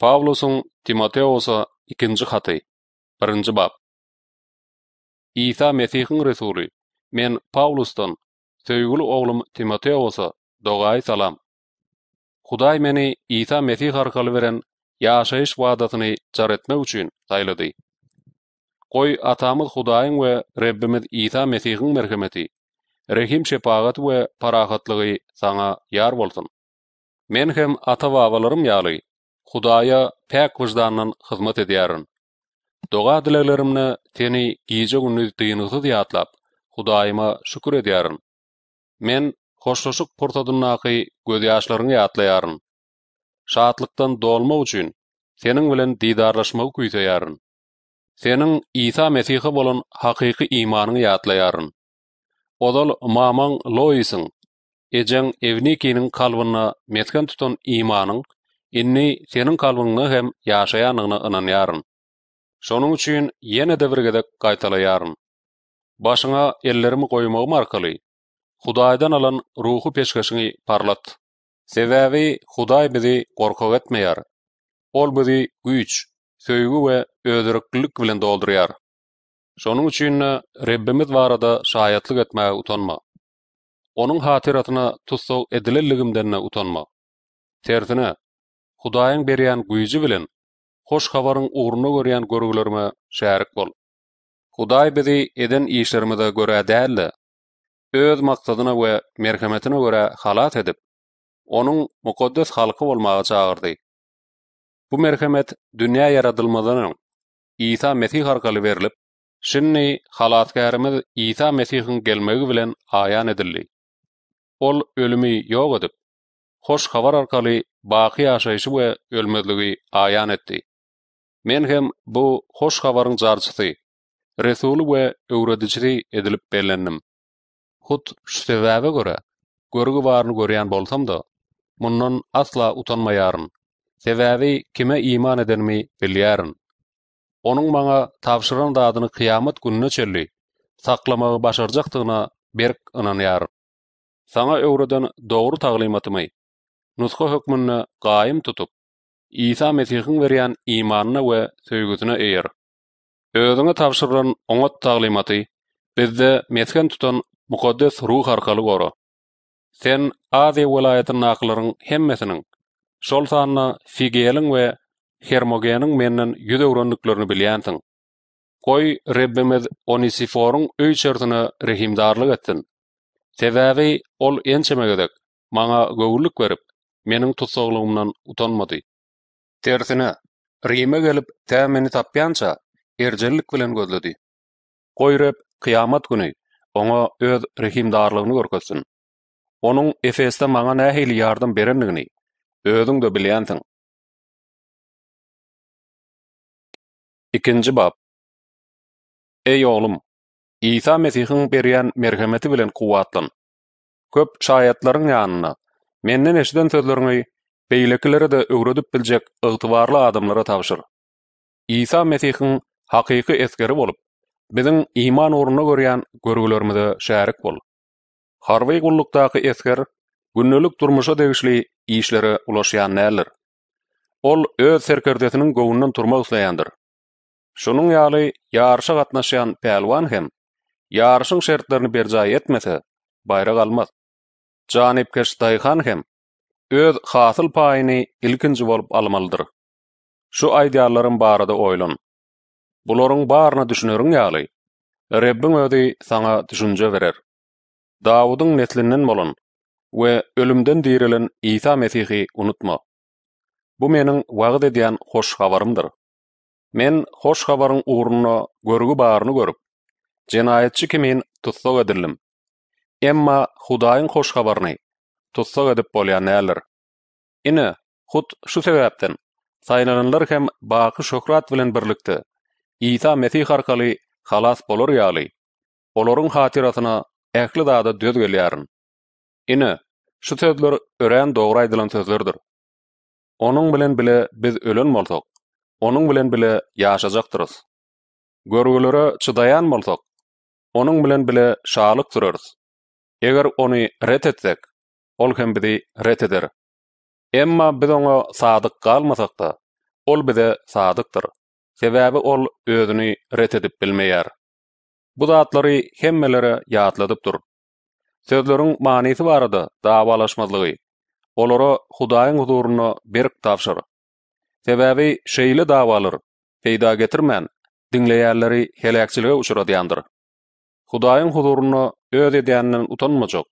Paulusun Timoteos'a 2-nji haty, 1-nji bap. Isa Men Pauluson, sevgili oglm Timoteos'a dogay salam. Guday meni Isa Mesih arkal beren ýaşaýyş wadaatyny çaretmä üçin taylady. Köý ataamyz Gudayym we Rebbiimiz Isa Mesih'ing merhameti, rehimçilik we parahatlygy saňa ýar bolsun. Men hem atawa ýaly Hudaýa pek wajdanyň hyzmat edýärin. Doga dilelerimni teni giýje günni diýenizi diýatlap, Hudaýyma şükür edýärin. Men hoşlaşyk portadyn naqy göz ýaşlaryny ýatlaýaryn. Şatlykdan dolma üçin seniň bilen diýdarlaşmagy güýtäýärin. Seniň Isa Mesihi bolan haqiqi iýmanyny ýatlaýaryn. Odal mamang loýysyň, ejeň evnikiň kalbyna metgen tutan iýmanyň inni senin kalbyny hem anan ynanýaryn. Şonuň üçin ýene de birgede gaýtalaýaryn. Başyňa ellerimi goýmagym arkaly, Hudaýdan alan ruhu peşgeşini parlat. Sebäbi Hudaý bizi gorkaw etmeýär. Ol bizi güýç, söýgü we ödürüklük bilen dolduryar. Şonuň üçin Rebbimiz barada şahatlyk etmäge utanma. Onuň hatyratyna tutsaw edilenligimden utanma. Tertini Hudaýyň berýän güýji bilen hoş habaryň ugruny görýän görgülerme şäherik bol. Hudaý bizi eden işlerimizde görä däldi. Öz maksadyna we merhametine görä halat edip, onuň mukaddes halky bolmagy çağırdy. Bu merhamet dünýä ýaradylmadan öň Isa Mesih arkaly berilip, şinni halatkarymyz Isa Mesihiň gelmegi bilen aýan edildi. Ol ölümi ýok edip, hoş habar arkaly baqi yaşayışı we ölmedligi ayan etdi. Men hem bu hoş habarın jarçyty. Resul we öwredijri edilip belenim. Hut şüwewe gora görgü warny görýän bolsam da, asla utanmaýaryn. Sewäbi kime iman edermi bilýärin. Onuň maňa tapşyran dadyny kiyamat gününe çelli saklamagy başarjakdygyna berk ynanýar. Saňa öwreden dogry taglimatymy nuska hökmünü gaim tutup, İsa Mesih'in veriyen imanına we sövgüsüne eğir. Özüne tavşırın onat taglimatı, bizde mesken tutan mukaddes ruh arkalı goro. Sen Azi velayetin naklarının hemmesinin, şol sanna Figel'in ve Hermogen'in menden yüz euronluklarını bilyansın. Koy Rebbimiz Onisifor'un öy çörtüne rehimdarlık etsin. ol ençeme gedek, mana gövürlük meniň tutsaglygymdan utanmady. Tersine, rime gelip tä meni tapýança erjellik bilen gözledi. Goýrap kiyamat güni oňa öz rehimdarlygyny görkezsin. Onuň Efesde maňa nähili ýardym berendigini öwrüň de 2 bab. Ey oğlum, Isa Mesihiň berýän merhemeti bilen KUVATLAN. Köp şahyatlaryň ýanyna Menden eşiden sözlerini beylekilere de öğredip bilecek ıhtıvarlı adamlara tavşır. İsa Mesih'in hakiki eskeri olup, bizim iman uğruna görüyen görgülerimize şerik bol. Harvey kulluktaki esker, günnölük durmuşa değişli işlere ulaşayan nelir? Ol öz serkerdesinin govundan turma ıslayandır. Şunun yali yarışa katnaşayan pehlvan hem, yarışın şertlerini bercai etmese bayrak almaz. janib keşdai khan hem öz hasyl payyny ilkinji bolup almalydyr. Şu aýdyalaryň barada oýlan. Bularyň baryny düşünürin ýaly. Rebbiň ödi saňa düşünje berer. Dawudyň netlinden bolan we ölümden dirilen Isa Mesihi unutma. Bu meniň wagt edýän hoş habarymdyr. Men hoş habaryň ugruny, görgü baýyny görüp, jenayetçi kimin tutsa Emma Hudaýyň hoş habaryny tutsa edip bolýan näler? Ine hut şu sebäpden saýlananlar hem baqy şöhrat bilen birlikde Isa Mesih arkaly halas bolar ýaly. Olaryň hatyratyna ähli daýda döz gelýärin. Ine şu sözler ören dogry aýdylan sözlerdir. Onuň bilen bile biz ölen bolsak, onuň bilen bile ýaşajakdyrys. Görgülere çydayan bolsak, onuň bilen bile şaalyk durarys. Eger ony ret etsek, ol hem bizi ret eder. Emma biz ona sadyk kalmasak da, ol bize sadyktyr. Sebäbi ol özünü ret edip bilmeýär. Bu zatlary hemmelere ýatladyp dur. Sözlerin manisi da davalaşmazlığı. Olara hudayın huzuruna berk tavşır. Sebabi şeyli davalır. Peyda getirmen, dinleyerleri helakçilere uçuradiyandır. Hudaýyň huzuruna öz edýänini utanmajak.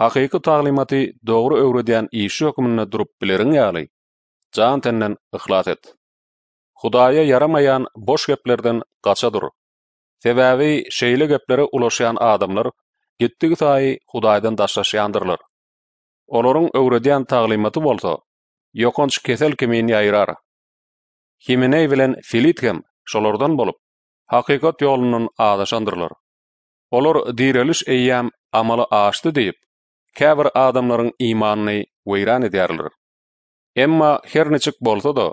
Hakyky taglimaty dogry öwredýän iş hökmünde durup bilerin ýaly. Jan tenden ihlas et. Hudaýa yaramayan boş gepleriden gaça dur. Sebäbi şeýle gepleri ulaşýan adamlar gitdigi taý Hudaýdan daşlaşýandyrlar. Olaryň öwredýän taglimaty bolsa, ýokançy kesel kimini ýaýrar. Kimine bilen filitgem şolardan bolup haqiqat ýolunyň adaşandyrlar. olor dirilish eýäm amaly aşdy diýip käbir adamlaryň imanyny weýran edýärler. Emma her niçik bolsa da,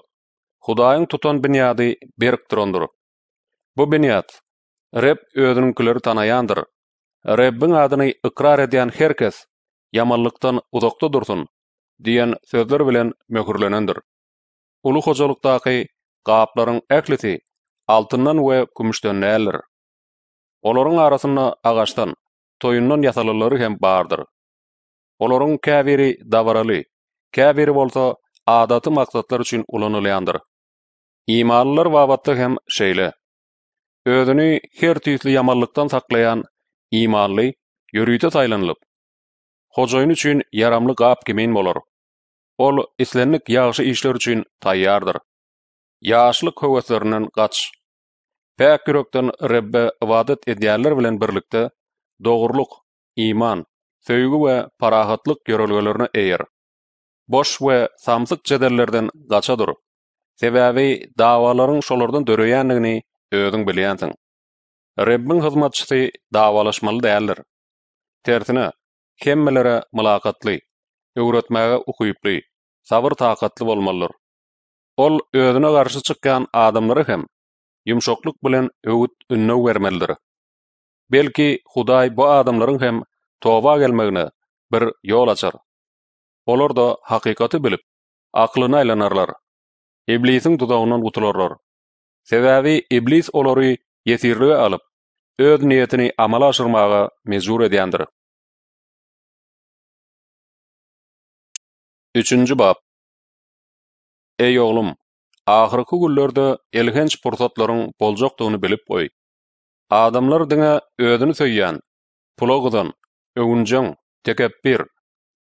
Hudaýyň tutan binýady berip durandyr. Bu binýat Reb öýdünin küleri tanayandyr. Rebbiň adyny iqrar edýän herkes yamallıktan uzakda dursun diýen sözler bilen möhürlenendir. Ulu hojalykdaky gaplaryň ähliti altından we gümüşden näler? Olorun arasında ağaçtan, toyunun yasalıları hem bağırdır. Olorun kəviri davaralı, kəviri bolsa adatı maksatlar üçün ulanılayandır. İmalılar vavattı hem şeyli. Ödünü her tüyüklü yamallıktan saklayan imalı yürüyte saylanılıp. Hocayın üçün yaramlı qap kimin bolur. Ol islenlik yağışı işler üçün tayyardır. Yağışlı követlerinin qaç. Pek gürökten Rebbe vadet edyarlar bilen birlikte doğurluk, iman, sövgü ve parahatlık görülgelerini eyer. Boş ve samsık cederlerden gaça dur. Sebabi davaların şolordun dörüyenliğini öğüdün biliyansın. Rebbin hizmatçısı davalaşmalı değerler. Tersine, kemmelere mılakatlı, öğretmeğe ukuyuplu, sabır takatlı olmalıdır. Ol öğüdüne karşı çıkan adamları hem, yumşokluk bilen öwüt ünne wermelidir. Belki Hudaý bu adamlaryň hem tawba gelmegine bir ýol açar. Olar da hakykaty bilip aklyny aýlanarlar. Iblisiň tudawynyň gutularlar. Sebäbi Iblis olary ýetirli alyp öz niýetini amala aşyrmaga mezur edýändir. 3-nji bab. Ey oğlum, ahirki güllerde elhenç portatların boljakdygyny bilip goý. Adamlar diňe özüni söýýän, pulagdan, öwünjän, tekebbir,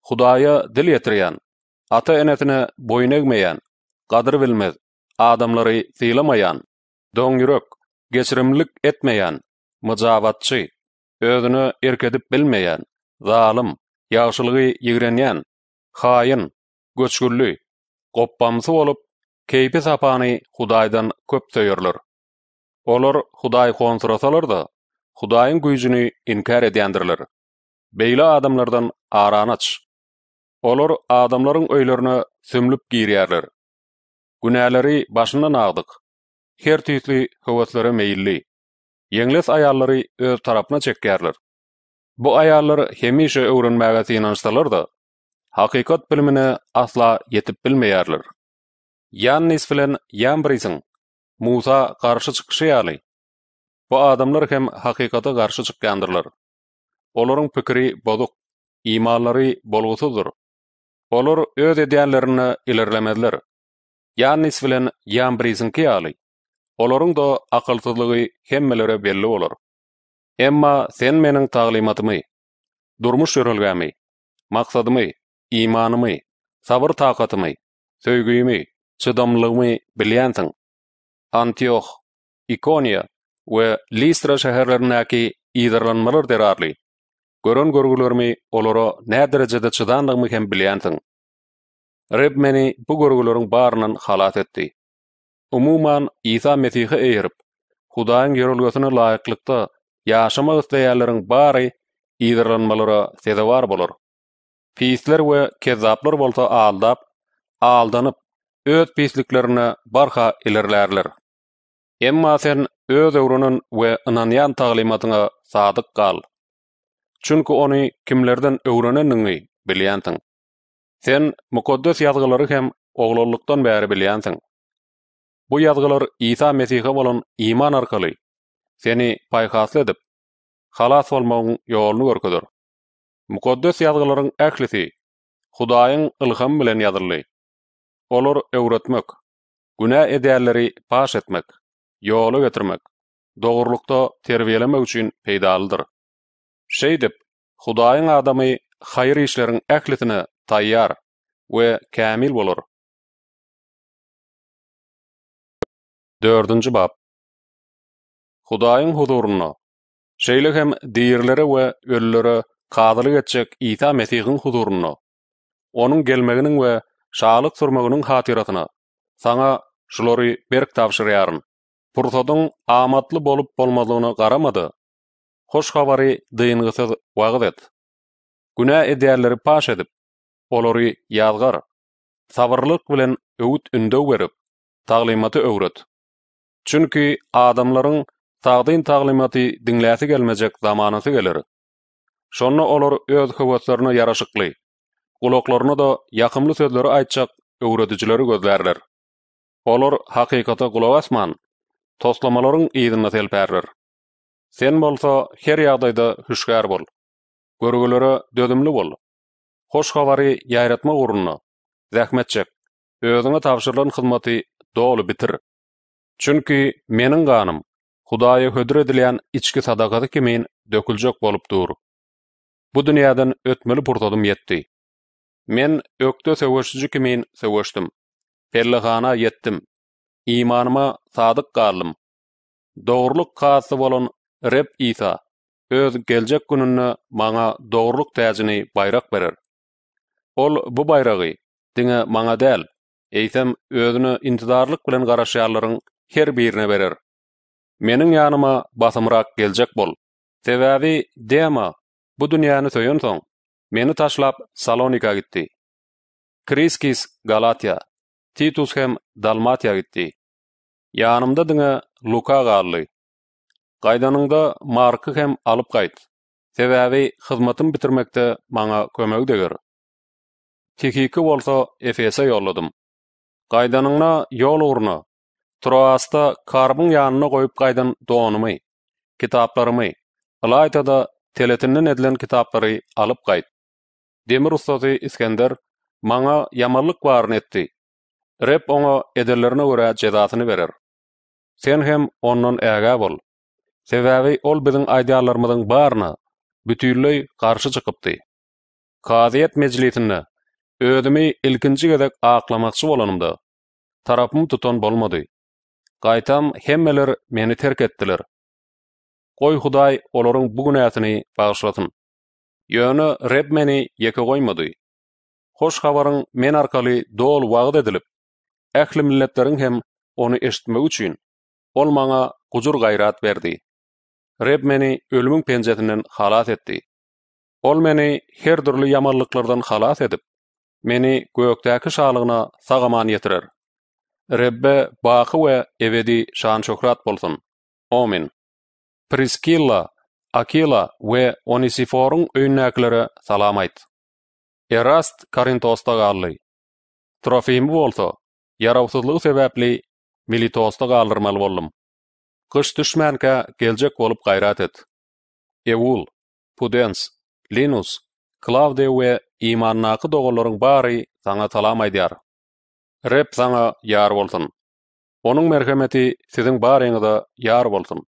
Hudaýa dil ýetirýän, ata enetine boýun egmeýän, gadyr bilmez, adamlary tiýlemeýän, doň ýürek, geçirimlik etmeýän, mujawatçy, özüni erkedip bilmeýän, zalim, ýagşylygy ýigrenýän, haýin, göçgürlü, goppamsy bolup Keýpe sapany Hudaýdan köp töýerler. Olar Hudaý gonsurasalar da, Hudaýyň güýjini inkar edýändirler. Beýle adamlardan aranyç. Olar adamlaryň öýlerini sümlüp girýärler. Günäleri başyndan agdyk. Her tüýtli howatlara meýilli. Ýenglis aýallary öz tarapyna çekýärler. Bu aýallar hemişe öwrenmäge tinançdylar da, haqiqat bilmini asla ýetip bilmeýärler. Yannis filen Yambrizin, Musa qarşı çıkışı yali. Bu adamlar hem haqiqata qarşı çıkkandırlar. Olorun pikiri boduk, imalları bolgutudur. Olor öz ediyanlarını ilerlemedler. Yannis filen Yambrizin ki yali. Olorun da akıltılığı hemmelere belli olor. Emma sen menin taqlimatımı, durmuş yörülgami, maqsadımı, imanımı, sabır taqatymy, sövgüyümü, çydamlygmy bilýänsin. Antioch, Ikonia we Listra şäherlerindäki ýerlenmeler derarly. Gorun gorgulormy olara nä derejede çydanlygmy hem bilýänsin. Reb meni bu gorgulorun barynyň halat etdi. Umuman Isa Mesihi eýerip, Hudaýyň ýerlgäsine laýyklykda ýaşama ýetýärleriň bary ýerlenmelere sedewar bolar. Pisler we kezaplar bolsa aldap, aldanyp öz pisliklerini barha ilerlerler. Emma sen öz öwrünün we inanyan taglimatyna sadyk gal. Çünki ony kimlerden öwreneniňi bilýäntin. Sen mukaddes ýazgylary hem oglanlykdan bäri bilýäntin. Bu ýazgylar Isa Mesihe bolan iman arkaly seni paýhasly edip halas bolmagyň ýolyny görkezdir. Mukaddes ýazgylaryň äklisi Hudaýyň ilham bilen ýazylýar. olur öwretmek, guna ederleri paş etmek, yolu getirmek, dogrulukda terbiýelemek üçin peýdalydyr. Şey dip, Hudaýyň adamy hayır işleriň ähletini taýýar we kämil bolar. 4-nji bab. Hudaýyň huzuruna Şeýle hem diýerlere we ölleri kadyly geçecek İsa Mesih'in huzuruna. Onun gelmeginin we şaalyk surmagynyň hatyratyna. Saňa şulary berk tapşyrýaryn. Purtadyň amatly bolup bolmadygyna garamady. Hoş habary dyýnygysy wagt et. Günä ederleri paş edip, olary ýazgar. Sabırlyk bilen öwüt ündöw berip, taglimaty öwret. Çünki adamlaryň taýdyn taglimaty dinläsi gelmejek zamanaty gelir. Şonra olar öz hawatlaryna yaraşykly. Gulaklaryna da yakymly sözleri aýtjak öwredijileri gözlärler. Olar haqiqata gulak asman, toslamalaryň ýerine telperler. Sen bolsa her ýagdaýda hüşgär bol. Görgülere dödümlü bol. Hoş habary ýaýratma urunny. Zähmet çek. Özüňe tapşyrylan hyzmaty dolu bitir. Çünki meniň ganym Hudaýa hödür edilýän içki sadagaty kimin döküljek bolup dur. Bu dünýäden ötmeli purtadym ýetdi. Men öktö sövüşçü kimin sövüştim. Perlihana yettim. Imanıma sadık qaldım. Doğruluk qası bolun Rep Isa öz geljek gününü maňa doğruluk täjini bayrak berer. Ol bu bayrağı diňe maňa del, Eýsem özünü intidarlik bilen garaşýarlaryň her birine berer. Menin yanıma basymrak geljek bol. Täwäbi dema bu dünýäni son. meni taşlap Salonika gitti. Kriskis Galatya, Titus hem Dalmatya gitti. Yanımda dünya Luka gali. Qaydanında Marki hem alıp qayt. Tevavi hizmetim bitirmekte mana kömek degir. Tekiki bolsa Efes'e yolladım. Qaydanına yol urunu. Troas'ta karbın yanına koyup qaydan doğanımı, kitaplarımı, ilayta da edilen kitapları alıp qayt. Demir ustazy Iskender maňa ýamanlyk barny etdi. Rep oňa edellerine görä jazasyny berer. Sen hem onnun äga bol. Sebäbi ol biziň aýdyalarymyzyň barny bütünlüi garşy çykypdy. Kaziyet mejlisinde ödümi ilkinji gedek aklamakçy bolanymda tarapym tuton bolmady. Gaýtam hemmeler meni terk etdiler. Qoy Hudaý olaryň bu günäsini bagyşlasyn. Yönü reb meni yeke koymadı. Hoş havarın men arkali dol vağıt edilip, ähli milletlerin hem onu eşitme üçin ol mağa quzur gayrat berdi. Reb meni ölümün penzetinden halat etdi. Ol meni her türlü yamanlıklardan halat edip, meni göktäki şalığına sağaman yetirir. Rebbe baqı we evedi şan şokrat bolsun. Amin. Priskilla Акила ве Онисифорын үйнәклері таламайт. Эраст Каринтостыға алый. Трофим болты, яраусызлығы себәплі Милитостыға алырмал болым. Қыш түшмәнкә келжек болып қайрат әд. Эвул, Пуденс, Линус, Клавде ве иманнақы доғыларын бары саңа таламайдар. Рэп саңа яр болтын. Оның мәрхеметі сіздің барыңыда яр болтын.